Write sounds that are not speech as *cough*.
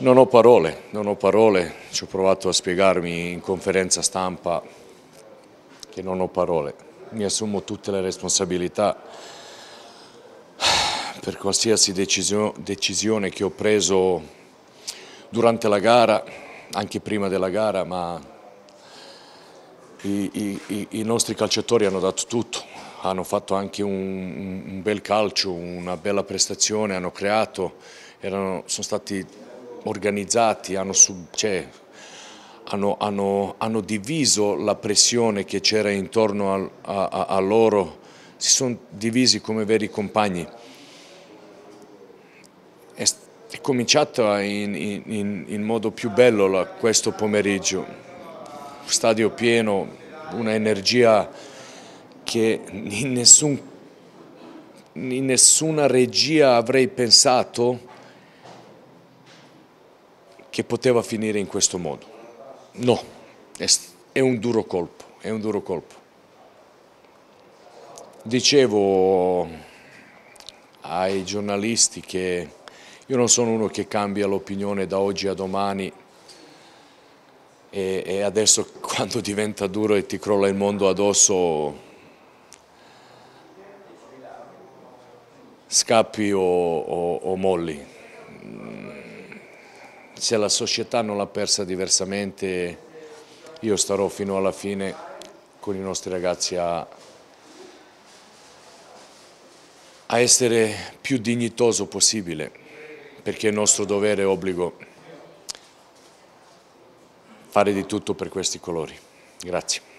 Non ho parole, non ho parole, ci ho provato a spiegarmi in conferenza stampa che non ho parole, mi assumo tutte le responsabilità per qualsiasi decisione che ho preso durante la gara, anche prima della gara, ma i, i, i nostri calciatori hanno dato tutto, hanno fatto anche un, un bel calcio, una bella prestazione, hanno creato, erano, sono stati organizzati, hanno, sub, cioè, hanno, hanno, hanno, diviso la pressione che c'era intorno a, a, a loro, si sono divisi come veri compagni. È, è cominciata in, in, in, modo più bello la, questo pomeriggio, stadio pieno, una energia che in, nessun, in nessuna regia avrei pensato che poteva finire in questo modo. No, è un duro colpo, è un duro colpo. Dicevo ai giornalisti che io non sono uno che cambia l'opinione da oggi a domani e, adesso *laughs* quando diventa duro e ti crolla il mondo addosso scappi o, o, o molli se la società non l'ha persa diversamente io starò fino alla fine con i nostri ragazzi a, a essere più dignitoso possibile perché è nostro dovere e obbligo fare di tutto per questi colori. Grazie.